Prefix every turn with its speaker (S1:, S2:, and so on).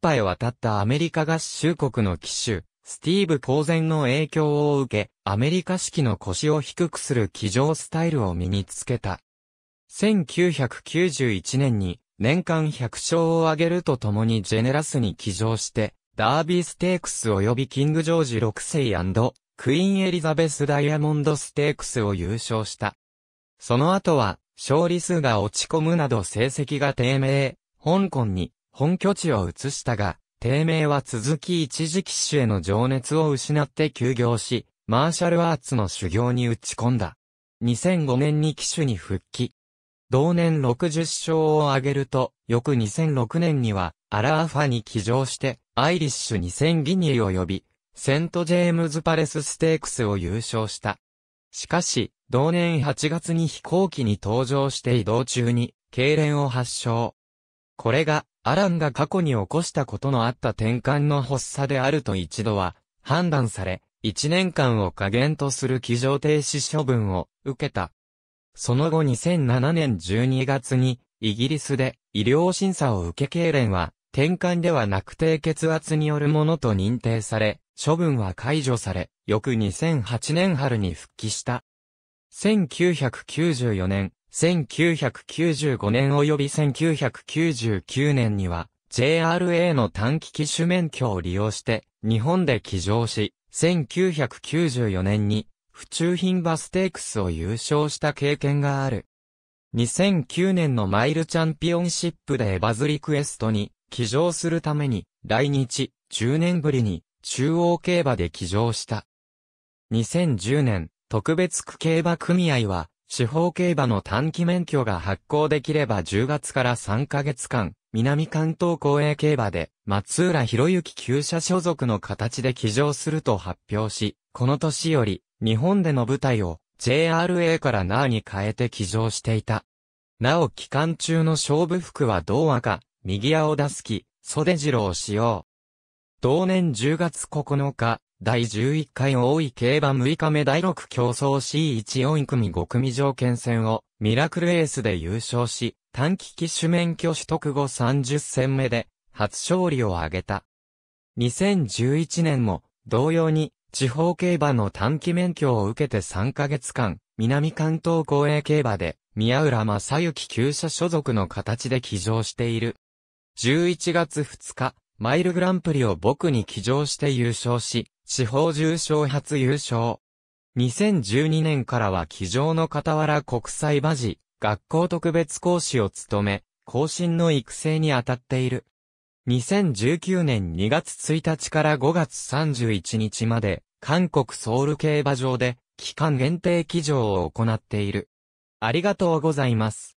S1: 一へ渡ったアメリカ合衆国の騎手、スティーブ公然の影響を受け、アメリカ式の腰を低くする騎乗スタイルを身につけた。1991年に年間100勝を挙げるとともにジェネラスに騎乗して、ダービーステークス及びキングジョージ6世クイーンエリザベスダイヤモンドステークスを優勝した。その後は、勝利数が落ち込むなど成績が低迷、香港に本拠地を移したが、低迷は続き一時機種への情熱を失って休業し、マーシャルアーツの修行に打ち込んだ。2005年に機種に復帰。同年60勝を挙げると、翌2006年には、アラーファに騎乗して、アイリッシュ2000ギニーを呼び、セントジェームズパレスステークスを優勝した。しかし、同年8月に飛行機に搭乗して移動中に、痙攣を発症。これが、アランが過去に起こしたことのあった転換の発作であると一度は判断され、1年間を加減とする騎乗停止処分を受けた。その後2007年12月に、イギリスで医療審査を受けれんは、転換ではなく低血圧によるものと認定され、処分は解除され、翌2008年春に復帰した。1994年、1995年及び1999年には JRA の短期機種免許を利用して日本で起乗し、1994年に府中品バステークスを優勝した経験がある。2009年のマイルチャンピオンシップでエバズリクエストに起乗するために来日10年ぶりに中央競馬で起乗した。2010年特別区競馬組合は司法競馬の短期免許が発行できれば10月から3ヶ月間、南関東公営競馬で、松浦博之旧社所属の形で起乗すると発表し、この年より、日本での舞台を、JRA から NA に変えて起乗していた。なお期間中の勝負服は同赤、右青出すき、袖郎を使用。同年10月9日、第11回大井競馬6日目第6競争 C14 組5組条件戦をミラクルエースで優勝し、短期機種免許取得後30戦目で初勝利を挙げた。2011年も同様に地方競馬の短期免許を受けて3ヶ月間、南関東公営競馬で宮浦正幸旧車所属の形で騎乗している。11月2日、マイルグランプリを僕に騎乗して優勝し、地方重賞初優勝。2012年からは騎乗の傍ら国際馬事、学校特別講師を務め、後進の育成に当たっている。2019年2月1日から5月31日まで、韓国ソウル競馬場で、期間限定騎乗を行っている。ありがとうございます。